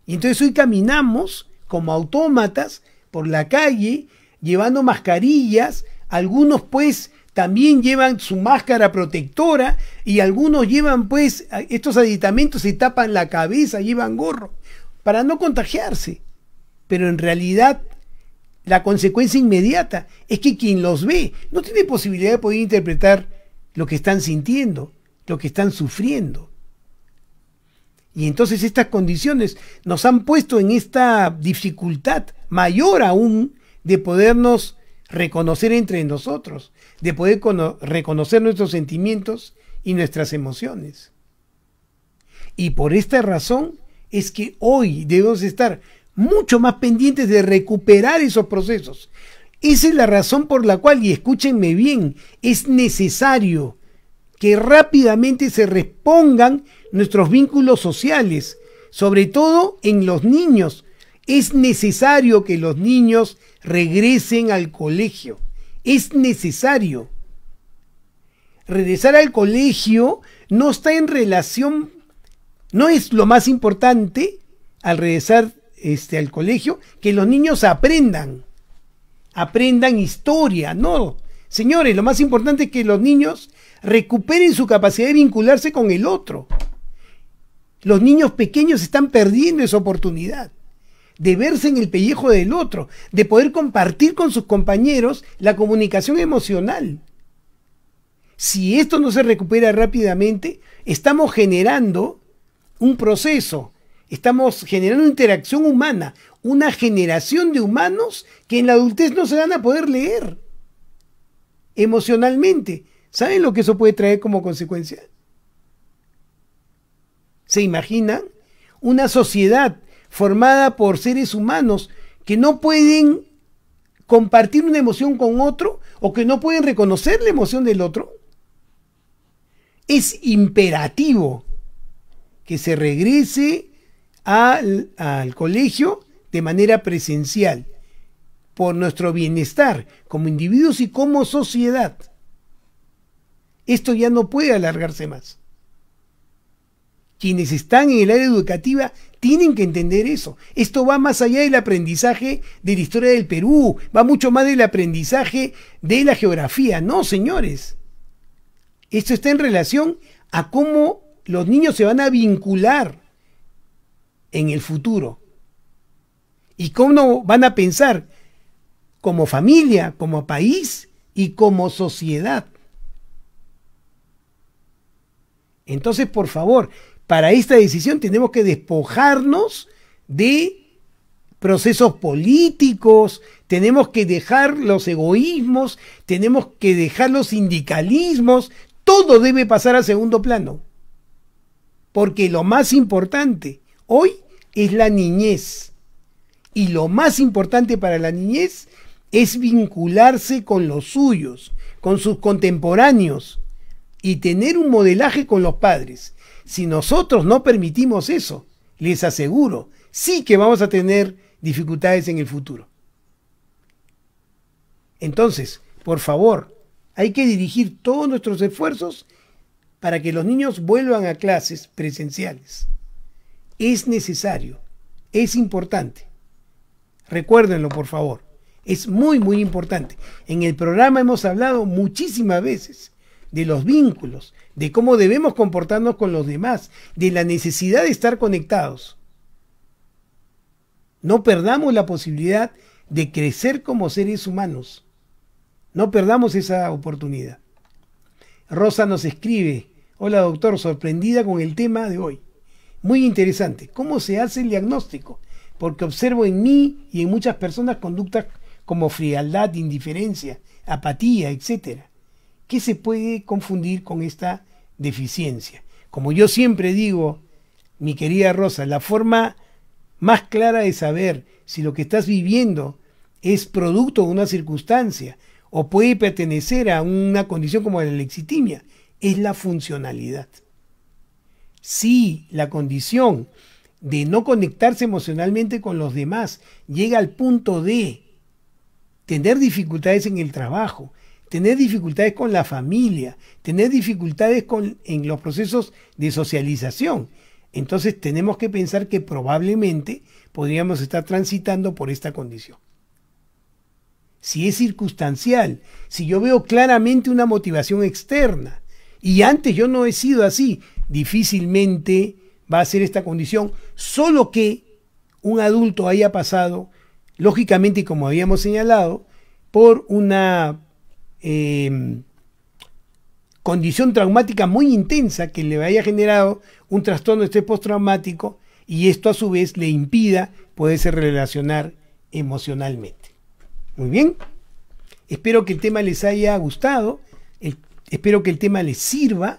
Y entonces hoy caminamos como autómatas por la calle, llevando mascarillas, algunos pues también llevan su máscara protectora y algunos llevan pues estos aditamentos se tapan la cabeza, llevan gorro, para no contagiarse. Pero en realidad la consecuencia inmediata es que quien los ve no tiene posibilidad de poder interpretar lo que están sintiendo, lo que están sufriendo. Y entonces estas condiciones nos han puesto en esta dificultad mayor aún de podernos reconocer entre nosotros, de poder reconocer nuestros sentimientos y nuestras emociones. Y por esta razón es que hoy debemos estar mucho más pendientes de recuperar esos procesos. Esa es la razón por la cual, y escúchenme bien, es necesario que rápidamente se respondan nuestros vínculos sociales, sobre todo en los niños, es necesario que los niños regresen al colegio. Es necesario. Regresar al colegio no está en relación, no es lo más importante al regresar este, al colegio, que los niños aprendan, aprendan historia, no. Señores, lo más importante es que los niños recuperen su capacidad de vincularse con el otro. Los niños pequeños están perdiendo esa oportunidad de verse en el pellejo del otro, de poder compartir con sus compañeros la comunicación emocional. Si esto no se recupera rápidamente, estamos generando un proceso, estamos generando interacción humana, una generación de humanos que en la adultez no se van a poder leer emocionalmente. ¿Saben lo que eso puede traer como consecuencia? ¿Se imaginan? Una sociedad formada por seres humanos que no pueden compartir una emoción con otro o que no pueden reconocer la emoción del otro, es imperativo que se regrese al, colegio de manera presencial por nuestro bienestar como individuos y como sociedad. Esto ya no puede alargarse más quienes están en el área educativa tienen que entender eso. Esto va más allá del aprendizaje de la historia del Perú, va mucho más del aprendizaje de la geografía. No, señores. Esto está en relación a cómo los niños se van a vincular en el futuro y cómo van a pensar como familia, como país y como sociedad. Entonces, por favor, para esta decisión tenemos que despojarnos de procesos políticos, tenemos que dejar los egoísmos, tenemos que dejar los sindicalismos, todo debe pasar a segundo plano. Porque lo más importante hoy es la niñez. Y lo más importante para la niñez es vincularse con los suyos, con sus contemporáneos y tener un modelaje con los padres. Si nosotros no permitimos eso, les aseguro, sí que vamos a tener dificultades en el futuro. Entonces, por favor, hay que dirigir todos nuestros esfuerzos para que los niños vuelvan a clases presenciales. Es necesario, es importante. Recuérdenlo, por favor. Es muy, muy importante. En el programa hemos hablado muchísimas veces de los vínculos, de cómo debemos comportarnos con los demás, de la necesidad de estar conectados. No perdamos la posibilidad de crecer como seres humanos. No perdamos esa oportunidad. Rosa nos escribe, hola doctor, sorprendida con el tema de hoy. Muy interesante, ¿cómo se hace el diagnóstico? Porque observo en mí y en muchas personas conductas como frialdad, indiferencia, apatía, etcétera. ¿Qué se puede confundir con esta deficiencia. Como yo siempre digo, mi querida Rosa, la forma más clara de saber si lo que estás viviendo es producto de una circunstancia o puede pertenecer a una condición como la lexitimia, es la funcionalidad. Si la condición de no conectarse emocionalmente con los demás llega al punto de tener dificultades en el trabajo, tener dificultades con la familia, tener dificultades con, en los procesos de socialización. Entonces tenemos que pensar que probablemente podríamos estar transitando por esta condición. Si es circunstancial, si yo veo claramente una motivación externa y antes yo no he sido así, difícilmente va a ser esta condición, solo que un adulto haya pasado, lógicamente como habíamos señalado, por una Em, condición traumática muy intensa que le haya generado un trastorno de postraumático y esto a su vez le impida poderse relacionar emocionalmente. Muy bien, espero que el tema les haya gustado, espero que el tema les sirva,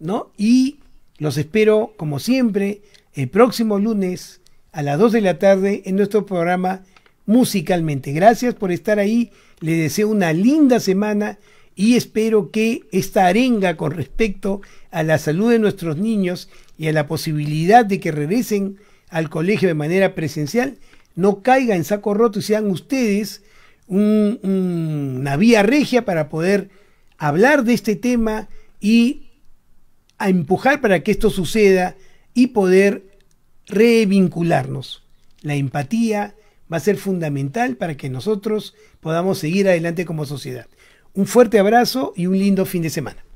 ¿no? Y los espero, como siempre, el próximo lunes a las 2 de la tarde en nuestro programa Musicalmente. Gracias por estar ahí le deseo una linda semana y espero que esta arenga con respecto a la salud de nuestros niños y a la posibilidad de que regresen al colegio de manera presencial no caiga en saco roto y sean ustedes un, una vía regia para poder hablar de este tema y a empujar para que esto suceda y poder revincularnos. La empatía, va a ser fundamental para que nosotros podamos seguir adelante como sociedad. Un fuerte abrazo y un lindo fin de semana.